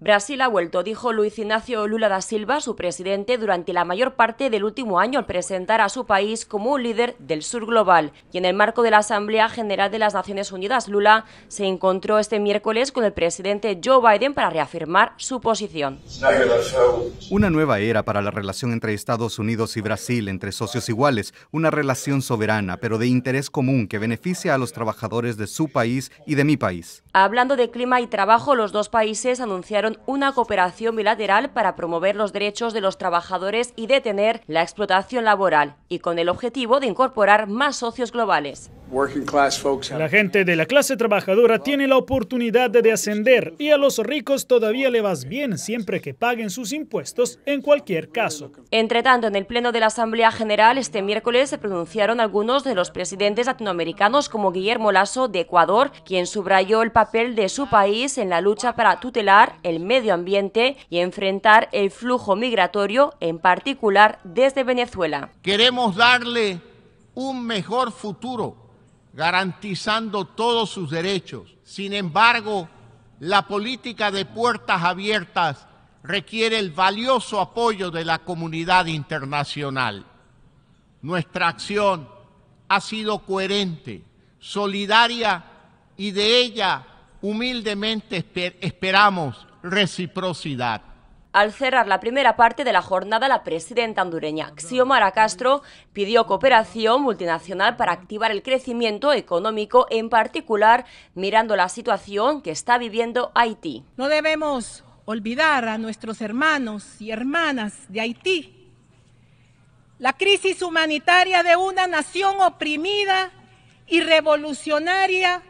Brasil ha vuelto, dijo Luis Ignacio Lula da Silva, su presidente, durante la mayor parte del último año al presentar a su país como un líder del sur global. Y en el marco de la Asamblea General de las Naciones Unidas, Lula se encontró este miércoles con el presidente Joe Biden para reafirmar su posición. Una nueva era para la relación entre Estados Unidos y Brasil, entre socios iguales, una relación soberana, pero de interés común que beneficia a los trabajadores de su país y de mi país. Hablando de clima y trabajo, los dos países anunciaron una cooperación bilateral para promover los derechos de los trabajadores y detener la explotación laboral, y con el objetivo de incorporar más socios globales. La gente de la clase trabajadora tiene la oportunidad de ascender y a los ricos todavía le vas bien siempre que paguen sus impuestos en cualquier caso. Entre tanto, en el Pleno de la Asamblea General este miércoles se pronunciaron algunos de los presidentes latinoamericanos como Guillermo Lasso de Ecuador, quien subrayó el papel de su país en la lucha para tutelar el medio ambiente y enfrentar el flujo migratorio, en particular desde Venezuela. Queremos darle un mejor futuro garantizando todos sus derechos. Sin embargo, la política de puertas abiertas requiere el valioso apoyo de la comunidad internacional. Nuestra acción ha sido coherente, solidaria y de ella humildemente esperamos reciprocidad. Al cerrar la primera parte de la jornada, la presidenta hondureña Xiomara Castro pidió cooperación multinacional para activar el crecimiento económico, en particular mirando la situación que está viviendo Haití. No debemos olvidar a nuestros hermanos y hermanas de Haití. La crisis humanitaria de una nación oprimida y revolucionaria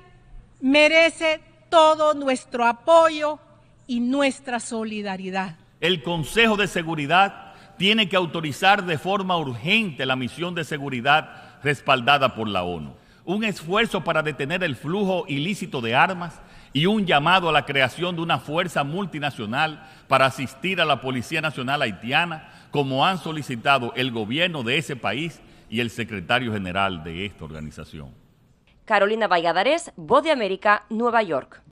merece todo nuestro apoyo y nuestra solidaridad. El Consejo de Seguridad tiene que autorizar de forma urgente la misión de seguridad respaldada por la ONU. Un esfuerzo para detener el flujo ilícito de armas y un llamado a la creación de una fuerza multinacional para asistir a la Policía Nacional Haitiana, como han solicitado el gobierno de ese país y el secretario general de esta organización. Carolina Valladares, Voz de América, Nueva York.